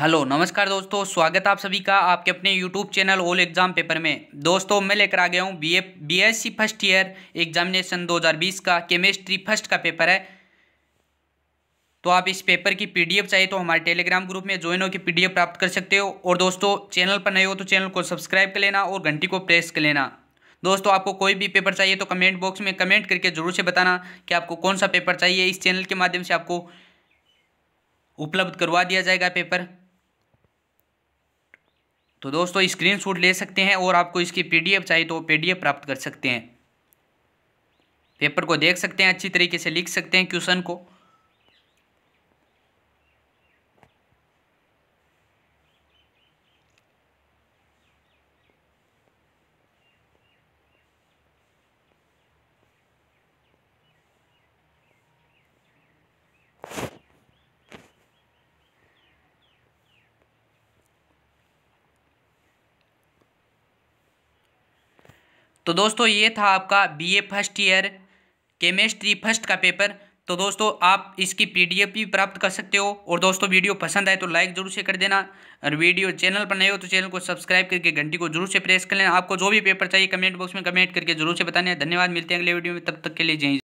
hello नमस्कार दोस्तों स्वागत आप सभी का आपके अपने YouTube channel all exam paper में दोस्तों मैं लेकर आ गया हूँ B A B S C first year examination 2020 का केमिस्ट्री फर्स्ट का पेपर है तो आप इस पेपर की पीडीएफ चाहिए तो हमारे टेलीग्राम ग्रुप में ज्वाइन होकर पीडीएफ प्राप्त कर सकते हो और दोस्तों चैनल पर नए हो तो चैनल को सब्सक्राइब कर लेना और घंटी को प्रेस कर लेना दोस्तों आपको कोई भी पेपर चाहिए तो कमेंट बॉक्स में कमेंट करके ज़रूर से बताना कि आपको कौन सा पेपर चाहिए इस चैनल के माध्यम से आपको उपलब्ध करवा दिया जाएगा पेपर तो दोस्तों स्क्रीनशॉट ले सकते हैं और आपको इसकी पीडीएफ चाहिए तो पीडीएफ प्राप्त कर सकते हैं पेपर को देख सकते हैं अच्छी तरीके से लिख सकते हैं क्वेश्चन को तो दोस्तों ये था आपका A first year chemistry first का पेपर तो दोस्तों आप इसकी पीडीएफ भी प्राप्त कर सकते हो और दोस्तों वीडियो पसंद आए तो लाइक जरूर से कर देना और वीडियो चैनल पर नए हो तो चैनल को सब्सक्राइब करके घंटी को जरूर से प्रेस कर लेना आपको जो भी पेपर चाहिए कमेंट बॉक्स में कमेंट करके जरूर से बताने धन्यवाद मिलते हैं अगले वीडियो में तब तक के लिए जय